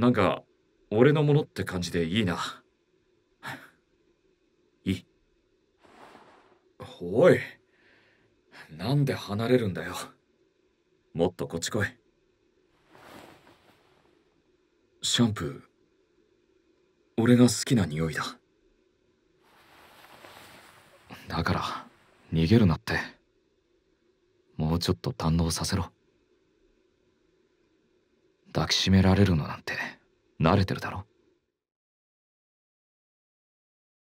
なんか、俺のものって感じでいいな。いい。おい。なんで離れるんだよ。もっとこっち来い。シャンプー、俺が好きな匂いだ。だから、逃げるなって。もうちょっと堪能させろ。抱きしめられるのなんて慣れてるだろ